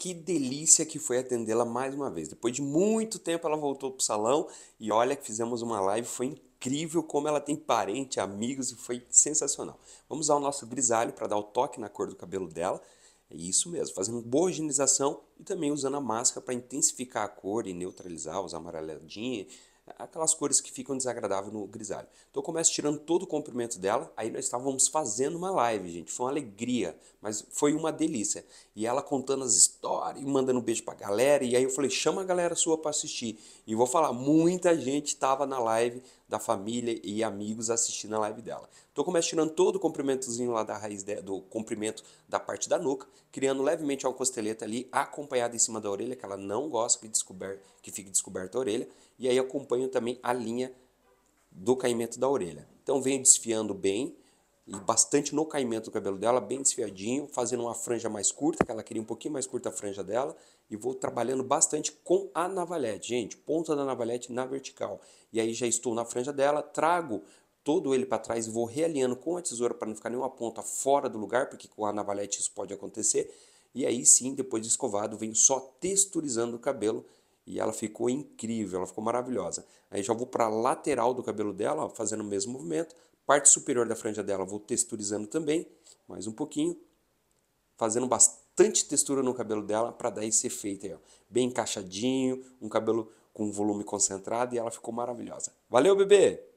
Que delícia que foi atendê-la mais uma vez. Depois de muito tempo ela voltou pro salão e olha que fizemos uma live, foi incrível como ela tem parente, amigos e foi sensacional. Vamos usar o nosso grisalho para dar o toque na cor do cabelo dela. É isso mesmo, fazendo boa higienização e também usando a máscara para intensificar a cor e neutralizar os amareladinhos, aquelas cores que ficam desagradáveis no grisalho. Então eu começo tirando todo o comprimento dela, aí nós estávamos fazendo uma live, gente, foi uma alegria, mas foi uma delícia. E ela contando as histórias, mandando um beijo pra galera, e aí eu falei, chama a galera sua para assistir. E vou falar, muita gente estava na live da família e amigos assistindo a live dela. Então eu começo tirando todo o comprimentozinho lá da raiz, de, do comprimento da parte da nuca, criando levemente uma costeleta ali, acompanhada em cima da orelha, que ela não gosta que, descober, que fique descoberta a orelha, e aí acompanho acompanho também a linha do caimento da orelha. Então venho desfiando bem e bastante no caimento do cabelo dela, bem desfiadinho, fazendo uma franja mais curta, que ela queria um pouquinho mais curta a franja dela, e vou trabalhando bastante com a navalete, gente, ponta da navalete na vertical. E aí já estou na franja dela, trago todo ele para trás e vou realinhando com a tesoura para não ficar nenhuma ponta fora do lugar, porque com a navalete isso pode acontecer. E aí sim, depois de escovado, venho só texturizando o cabelo e ela ficou incrível, ela ficou maravilhosa. Aí já vou para a lateral do cabelo dela, ó, fazendo o mesmo movimento. Parte superior da franja dela vou texturizando também, mais um pouquinho. Fazendo bastante textura no cabelo dela para dar esse efeito aí, ó. Bem encaixadinho, um cabelo com volume concentrado e ela ficou maravilhosa. Valeu, bebê!